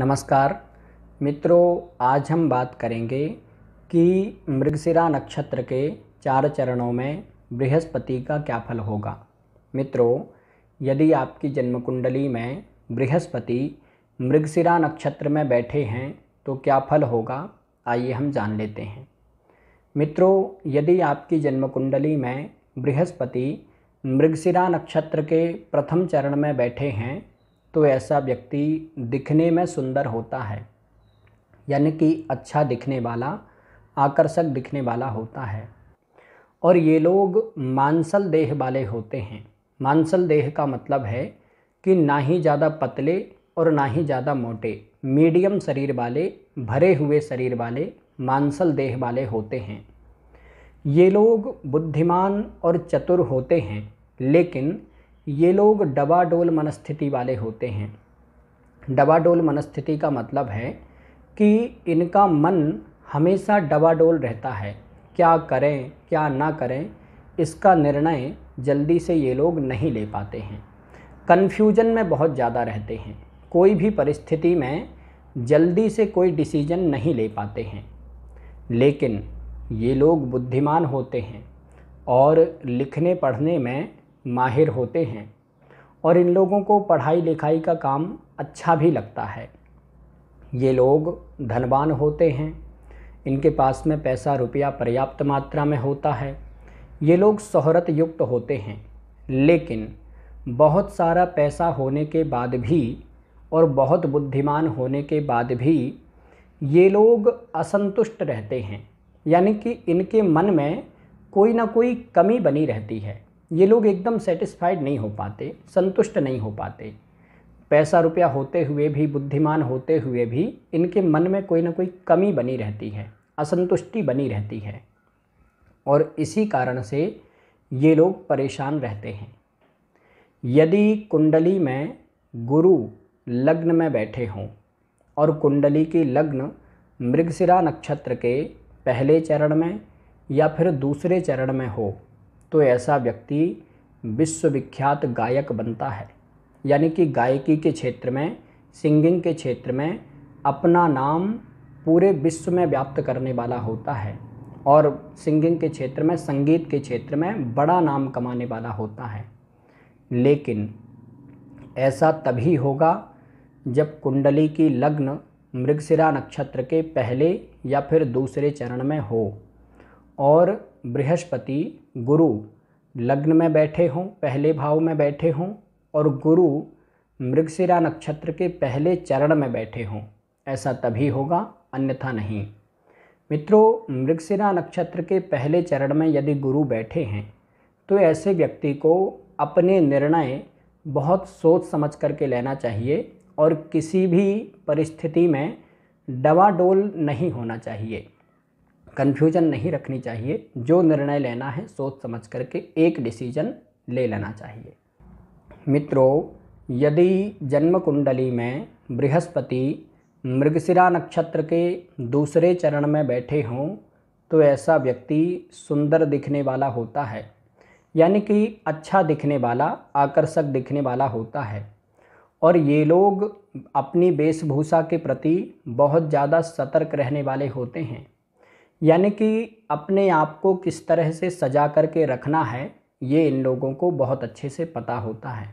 नमस्कार मित्रों आज हम बात करेंगे कि मृगशिरा नक्षत्र के चार चरणों में बृहस्पति का क्या फल होगा मित्रों यदि आपकी जन्म कुंडली में बृहस्पति मृगशिरा नक्षत्र में बैठे हैं तो क्या फल होगा आइए हम जान लेते हैं मित्रों यदि आपकी जन्म कुंडली में बृहस्पति मृगशिरा नक्षत्र के प्रथम चरण में बैठे हैं तो ऐसा व्यक्ति दिखने में सुंदर होता है यानी कि अच्छा दिखने वाला आकर्षक दिखने वाला होता है और ये लोग मांसल देह वाले होते हैं मांसल देह का मतलब है कि ना ही ज़्यादा पतले और ना ही ज़्यादा मोटे मीडियम शरीर वाले भरे हुए शरीर वाले मांसल देह वाले होते हैं ये लोग बुद्धिमान और चतुर होते हैं लेकिन ये लोग डबाडोल मनस्थिति वाले होते हैं डबाडोल मनस्थिति का मतलब है कि इनका मन हमेशा डबाडोल रहता है क्या करें क्या ना करें इसका निर्णय जल्दी से ये लोग नहीं ले पाते हैं कन्फ्यूजन में बहुत ज़्यादा रहते हैं कोई भी परिस्थिति में जल्दी से कोई डिसीजन नहीं ले पाते हैं लेकिन ये लोग बुद्धिमान होते हैं और लिखने पढ़ने में माहिर होते हैं और इन लोगों को पढ़ाई लिखाई का काम अच्छा भी लगता है ये लोग धनवान होते हैं इनके पास में पैसा रुपया पर्याप्त मात्रा में होता है ये लोग शहरत युक्त होते हैं लेकिन बहुत सारा पैसा होने के बाद भी और बहुत बुद्धिमान होने के बाद भी ये लोग असंतुष्ट रहते हैं यानी कि इनके मन में कोई ना कोई कमी बनी रहती है ये लोग एकदम सेटिस्फाइड नहीं हो पाते संतुष्ट नहीं हो पाते पैसा रुपया होते हुए भी बुद्धिमान होते हुए भी इनके मन में कोई ना कोई कमी बनी रहती है असंतुष्टि बनी रहती है और इसी कारण से ये लोग परेशान रहते हैं यदि कुंडली में गुरु लग्न में बैठे हों और कुंडली की लग्न मृगशिरा नक्षत्र के पहले चरण में या फिर दूसरे चरण में हो तो ऐसा व्यक्ति विश्वविख्यात गायक बनता है यानी कि गायकी के क्षेत्र में सिंगिंग के क्षेत्र में अपना नाम पूरे विश्व में व्याप्त करने वाला होता है और सिंगिंग के क्षेत्र में संगीत के क्षेत्र में बड़ा नाम कमाने वाला होता है लेकिन ऐसा तभी होगा जब कुंडली की लग्न मृगशिरा नक्षत्र के पहले या फिर दूसरे चरण में हो और बृहस्पति गुरु लग्न में बैठे हों पहले भाव में बैठे हों और गुरु मृगशिरा नक्षत्र के पहले चरण में बैठे हों ऐसा तभी होगा अन्यथा नहीं मित्रों मृगशिरा नक्षत्र के पहले चरण में यदि गुरु बैठे हैं तो ऐसे व्यक्ति को अपने निर्णय बहुत सोच समझ करके लेना चाहिए और किसी भी परिस्थिति में डवाडोल नहीं होना चाहिए कन्फ्यूजन नहीं रखनी चाहिए जो निर्णय लेना है सोच समझ करके एक डिसीजन ले लेना चाहिए मित्रों यदि जन्म कुंडली में बृहस्पति मृगशिरा नक्षत्र के दूसरे चरण में बैठे हों तो ऐसा व्यक्ति सुंदर दिखने वाला होता है यानी कि अच्छा दिखने वाला आकर्षक दिखने वाला होता है और ये लोग अपनी वेशभूषा के प्रति बहुत ज़्यादा सतर्क रहने वाले होते हैं यानी कि अपने आप को किस तरह से सजा करके रखना है ये इन लोगों को बहुत अच्छे से पता होता है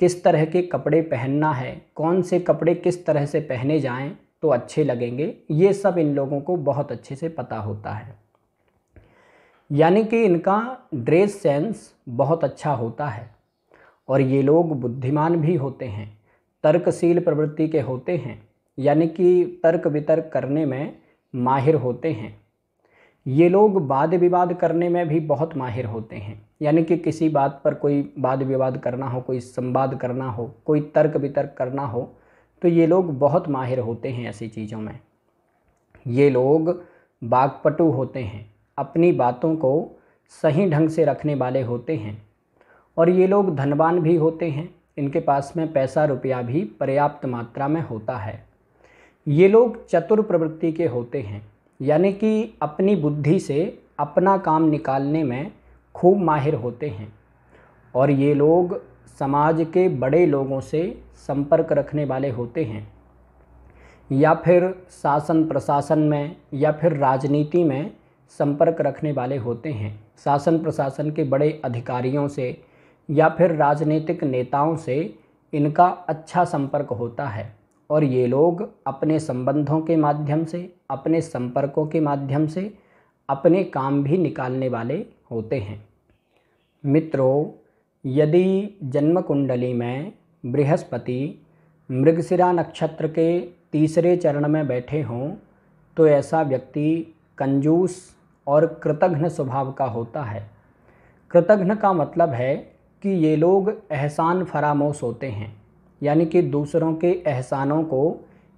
किस तरह के कपड़े पहनना है कौन से कपड़े किस तरह से पहने जाएं तो अच्छे लगेंगे ये सब इन लोगों को बहुत अच्छे से पता होता है यानी कि इनका ड्रेस सेंस बहुत अच्छा होता है और ये लोग बुद्धिमान भी होते हैं तर्कशील प्रवृत्ति के होते हैं यानी कि तर्क वितर्क करने में माहिर होते हैं ये लोग वाद विवाद करने में भी बहुत माहिर होते हैं यानी कि किसी बात पर कोई वाद विवाद करना हो कोई संवाद करना हो कोई तर्क वितर्क करना हो तो ये लोग बहुत माहिर होते हैं ऐसी चीज़ों में ये लोग बागपटु होते हैं अपनी बातों को सही ढंग से रखने वाले होते हैं और ये लोग धनवान भी होते हैं इनके पास में पैसा रुपया भी पर्याप्त मात्रा में होता है ये लोग चतुर प्रवृत्ति के होते हैं यानी कि अपनी बुद्धि से अपना काम निकालने में खूब माहिर होते हैं और ये लोग समाज के बड़े लोगों से संपर्क रखने वाले होते हैं या फिर शासन प्रशासन में या फिर राजनीति में संपर्क रखने वाले होते हैं शासन प्रशासन के बड़े अधिकारियों से या फिर राजनीतिक नेताओं से इनका अच्छा संपर्क होता है और ये लोग अपने संबंधों के माध्यम से अपने संपर्कों के माध्यम से अपने काम भी निकालने वाले होते हैं मित्रों यदि जन्म कुंडली में बृहस्पति मृगशिरा नक्षत्र के तीसरे चरण में बैठे हों तो ऐसा व्यक्ति कंजूस और कृतघ्न स्वभाव का होता है कृतघ्न का मतलब है कि ये लोग एहसान फरामोश होते हैं यानी कि दूसरों के एहसानों को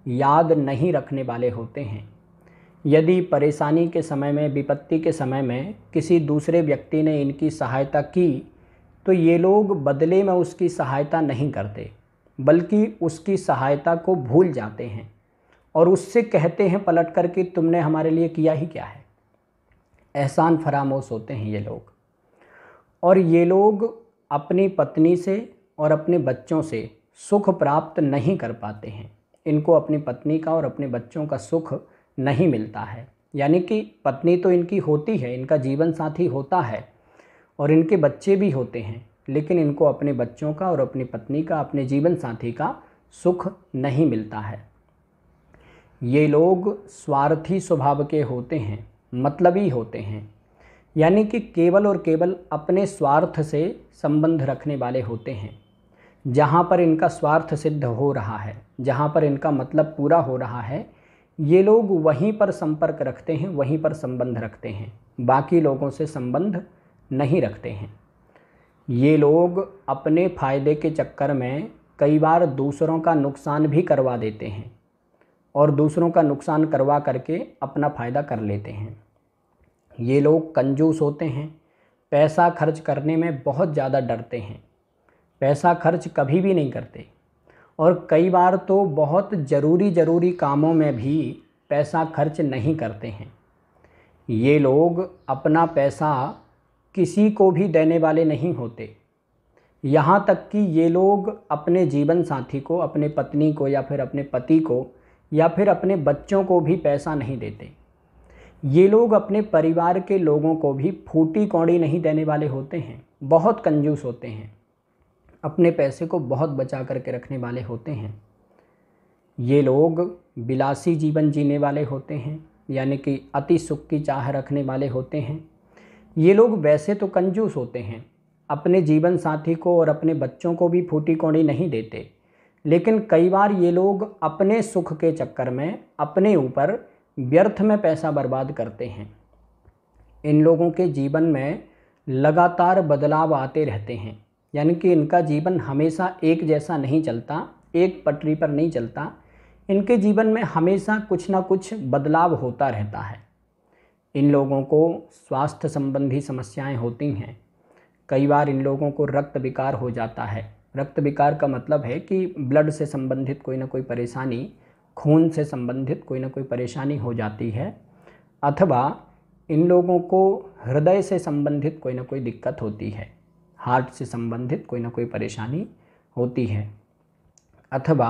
याद नहीं रखने वाले होते हैं यदि परेशानी के समय में विपत्ति के समय में किसी दूसरे व्यक्ति ने इनकी सहायता की तो ये लोग बदले में उसकी सहायता नहीं करते बल्कि उसकी सहायता को भूल जाते हैं और उससे कहते हैं पलट कर कि तुमने हमारे लिए किया ही क्या है एहसान फरामोश होते हैं ये लोग और ये लोग अपनी पत्नी से और अपने बच्चों से सुख प्राप्त नहीं कर पाते हैं इनको अपनी पत्नी का और अपने बच्चों का सुख नहीं मिलता है यानी कि पत्नी तो इनकी होती है इनका जीवन साथी होता है और इनके बच्चे भी होते हैं लेकिन इनको अपने बच्चों का और अपनी पत्नी का अपने जीवन साथी का सुख नहीं मिलता है ये लोग स्वार्थी स्वभाव के होते हैं मतलबी होते हैं यानी कि केवल और केवल अपने स्वार्थ से संबंध रखने वाले होते हैं जहाँ पर इनका स्वार्थ सिद्ध हो रहा है जहाँ पर इनका मतलब पूरा हो रहा है ये लोग वहीं पर संपर्क रखते हैं वहीं पर संबंध रखते हैं बाकी लोगों से संबंध नहीं रखते हैं ये लोग अपने फायदे के चक्कर में कई बार दूसरों का नुकसान भी करवा देते हैं और दूसरों का नुकसान करवा करके अपना फ़ायदा कर लेते हैं ये लोग कंजूस होते हैं पैसा खर्च करने में बहुत ज़्यादा डरते हैं पैसा खर्च कभी भी नहीं करते और कई बार तो बहुत ज़रूरी ज़रूरी कामों में भी पैसा खर्च नहीं करते हैं ये लोग अपना पैसा किसी को भी देने वाले नहीं होते यहाँ तक कि ये लोग अपने जीवन साथी को अपने पत्नी को या फिर अपने पति को या फिर अपने बच्चों को भी पैसा नहीं देते ये लोग अपने परिवार के लोगों को भी फूटी कौड़ी नहीं देने वाले होते हैं बहुत कंजूस होते हैं अपने पैसे को बहुत बचा करके रखने वाले होते हैं ये लोग बिलासी जीवन जीने वाले होते हैं यानी कि अति सुख की चाह रखने वाले होते हैं ये लोग वैसे तो कंजूस होते हैं अपने जीवन साथी को और अपने बच्चों को भी फूटी कौड़ी नहीं देते लेकिन कई बार ये लोग अपने सुख के चक्कर में अपने ऊपर व्यर्थ में पैसा बर्बाद करते हैं इन लोगों के जीवन में लगातार बदलाव आते रहते हैं यानी कि इनका जीवन हमेशा एक जैसा नहीं चलता एक पटरी पर नहीं चलता इनके जीवन में हमेशा कुछ ना कुछ बदलाव होता रहता है इन लोगों को स्वास्थ्य संबंधी समस्याएं होती हैं कई बार इन लोगों को रक्त विकार हो जाता है रक्त विकार का मतलब है कि ब्लड से संबंधित कोई ना कोई परेशानी खून से संबंधित कोई ना कोई परेशानी हो जाती है अथवा इन लोगों को हृदय से संबंधित कोई ना कोई दिक्कत होती है हार्ट से संबंधित कोई ना कोई परेशानी होती है अथवा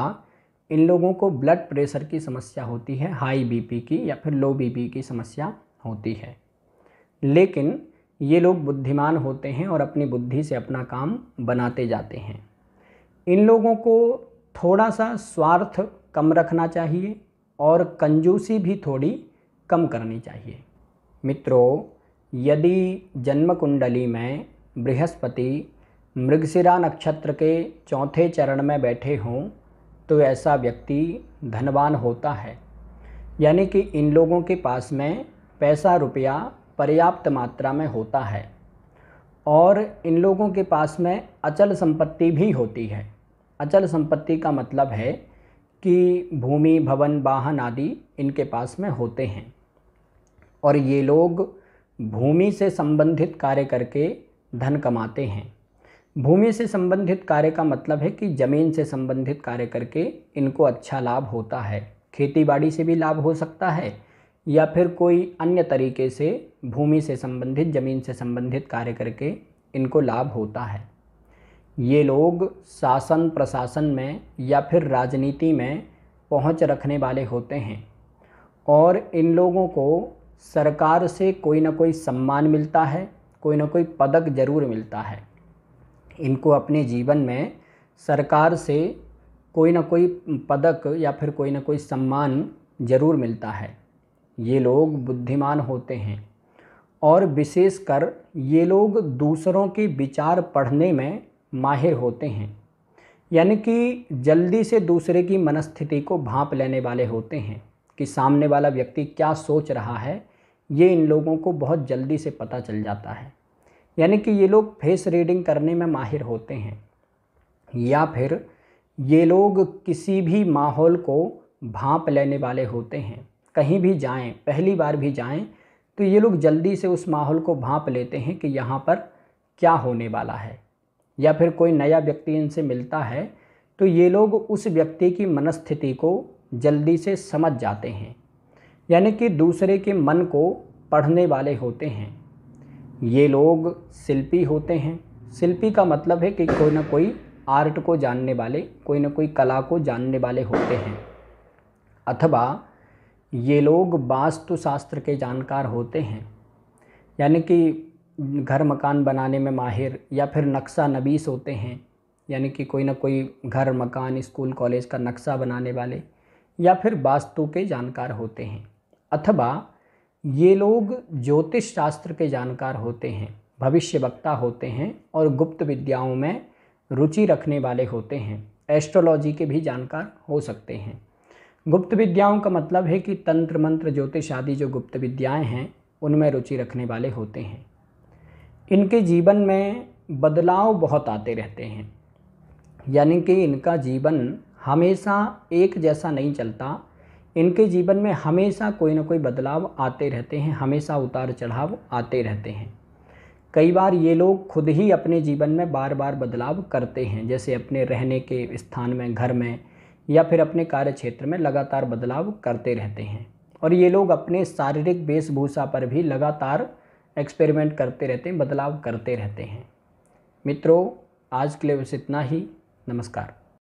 इन लोगों को ब्लड प्रेशर की समस्या होती है हाई बीपी की या फिर लो बीपी की समस्या होती है लेकिन ये लोग बुद्धिमान होते हैं और अपनी बुद्धि से अपना काम बनाते जाते हैं इन लोगों को थोड़ा सा स्वार्थ कम रखना चाहिए और कंजूसी भी थोड़ी कम करनी चाहिए मित्रों यदि जन्म कुंडली में बृहस्पति मृगशिरा नक्षत्र के चौथे चरण में बैठे हों तो ऐसा व्यक्ति धनवान होता है यानी कि इन लोगों के पास में पैसा रुपया पर्याप्त मात्रा में होता है और इन लोगों के पास में अचल संपत्ति भी होती है अचल संपत्ति का मतलब है कि भूमि भवन वाहन आदि इनके पास में होते हैं और ये लोग भूमि से संबंधित कार्य करके धन कमाते हैं भूमि से संबंधित कार्य का मतलब है कि ज़मीन से संबंधित कार्य करके इनको अच्छा लाभ होता है खेतीबाड़ी से भी लाभ हो सकता है या फिर कोई अन्य तरीके से भूमि से संबंधित ज़मीन से संबंधित कार्य करके इनको लाभ होता है ये लोग शासन प्रशासन में या फिर राजनीति में पहुंच रखने वाले होते हैं और इन लोगों को सरकार से कोई ना कोई सम्मान मिलता है कोई ना कोई पदक जरूर मिलता है इनको अपने जीवन में सरकार से कोई ना कोई पदक या फिर कोई ना कोई सम्मान जरूर मिलता है ये लोग बुद्धिमान होते हैं और विशेषकर ये लोग दूसरों के विचार पढ़ने में माहिर होते हैं यानी कि जल्दी से दूसरे की मनस्थिति को भांप लेने वाले होते हैं कि सामने वाला व्यक्ति क्या सोच रहा है ये इन लोगों को बहुत जल्दी से पता चल जाता है यानी कि ये लोग फेस रीडिंग करने में माहिर होते हैं या फिर ये लोग किसी भी माहौल को भाप लेने वाले होते हैं कहीं भी जाएं पहली बार भी जाएं तो ये लोग जल्दी से उस माहौल को भाप लेते हैं कि यहाँ पर क्या होने वाला है या फिर कोई नया व्यक्ति इनसे मिलता है तो ये लोग उस व्यक्ति की मनस्थिति को जल्दी से समझ जाते हैं यानी कि दूसरे के मन को पढ़ने वाले होते हैं ये लोग शिल्पी होते हैं शिल्पी का मतलब है कि कोई ना कोई आर्ट को जानने वाले कोई ना कोई कला को जानने वाले होते हैं अथवा ये लोग वास्तुशास्त्र के जानकार होते हैं यानी कि घर मकान बनाने में माहिर या फिर नक्शा नबीस होते हैं यानी कि कोई ना कोई घर मकान स्कूल कॉलेज का नक्शा बनाने वाले या फिर वास्तु के जानकार होते हैं अथवा ये लोग ज्योतिष शास्त्र के जानकार होते हैं भविष्य वक्ता होते हैं और गुप्त विद्याओं में रुचि रखने वाले होते हैं एस्ट्रोलॉजी के भी जानकार हो सकते हैं गुप्त विद्याओं का मतलब है कि तंत्र मंत्र ज्योतिष आदि जो गुप्त विद्याएं हैं उनमें रुचि रखने वाले होते हैं इनके जीवन में बदलाव बहुत आते रहते हैं यानी कि इनका जीवन हमेशा एक जैसा नहीं चलता इनके जीवन में हमेशा कोई ना कोई बदलाव आते रहते हैं हमेशा उतार चढ़ाव आते रहते हैं कई बार ये लोग खुद ही अपने जीवन में बार बार बदलाव करते हैं जैसे अपने रहने के स्थान में घर में या फिर अपने कार्य क्षेत्र में लगातार बदलाव करते रहते हैं और ये लोग अपने शारीरिक वेशभूषा पर भी लगातार एक्सपेरिमेंट करते रहते हैं बदलाव करते रहते हैं मित्रों आज के लिए बस इतना ही नमस्कार